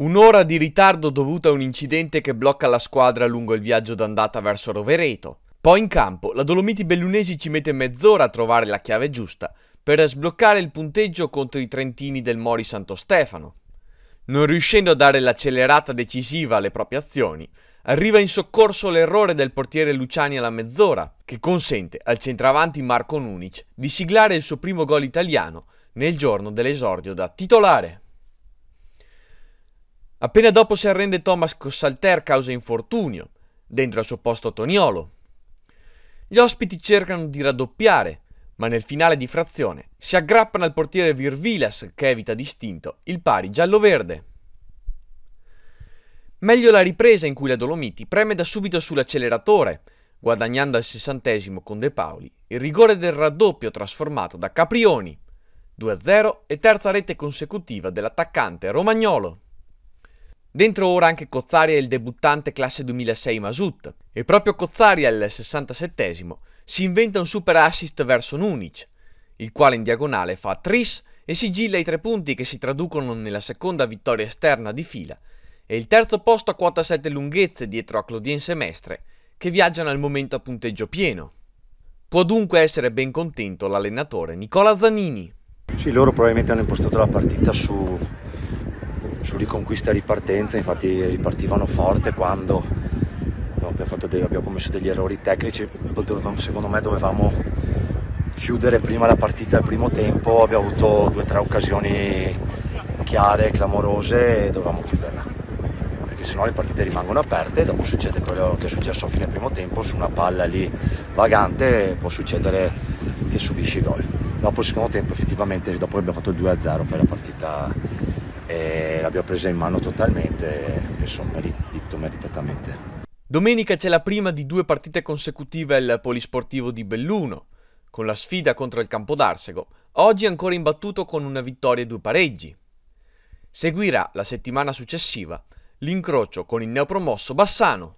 Un'ora di ritardo dovuta a un incidente che blocca la squadra lungo il viaggio d'andata verso Rovereto. Poi in campo, la Dolomiti Bellunesi ci mette mezz'ora a trovare la chiave giusta per sbloccare il punteggio contro i trentini del Mori Santo Stefano. Non riuscendo a dare l'accelerata decisiva alle proprie azioni, arriva in soccorso l'errore del portiere Luciani alla mezz'ora, che consente al centravanti Marco Nunic di siglare il suo primo gol italiano nel giorno dell'esordio da titolare. Appena dopo si arrende Thomas Cossalter causa infortunio, dentro al suo posto Toniolo. Gli ospiti cercano di raddoppiare, ma nel finale di frazione si aggrappano al portiere Virvilas che evita distinto il pari giallo-verde. Meglio la ripresa in cui la Dolomiti preme da subito sull'acceleratore, guadagnando al sessantesimo con De Paoli il rigore del raddoppio trasformato da Caprioni, 2-0 e terza rete consecutiva dell'attaccante romagnolo. Dentro ora anche Cozzari e il debuttante classe 2006 Masut. E proprio Cozzari al 67 si inventa un super assist verso Nunic, il quale in diagonale fa tris e sigilla i tre punti che si traducono nella seconda vittoria esterna di fila e il terzo posto a quota 7 lunghezze dietro a Clodien Semestre, che viaggiano al momento a punteggio pieno. Può dunque essere ben contento l'allenatore Nicola Zanini. Sì, loro probabilmente hanno impostato la partita su su riconquista e ripartenza, infatti ripartivano forte quando abbiamo, dei, abbiamo commesso degli errori tecnici, dovevamo, secondo me dovevamo chiudere prima la partita al primo tempo, abbiamo avuto due o tre occasioni chiare, clamorose e dovevamo chiuderla, perché sennò le partite rimangono aperte e dopo succede quello che è successo a fine primo tempo, su una palla lì vagante può succedere che subisci gol. Dopo il secondo tempo effettivamente, dopo abbiamo fatto il 2-0 per la partita e eh, l'abbiamo presa in mano totalmente, penso eh, merito, meritatamente. Domenica c'è la prima di due partite consecutive al Polisportivo di Belluno, con la sfida contro il Campo d'Arsego, oggi ancora imbattuto con una vittoria e due pareggi. Seguirà la settimana successiva l'incrocio con il neopromosso Bassano.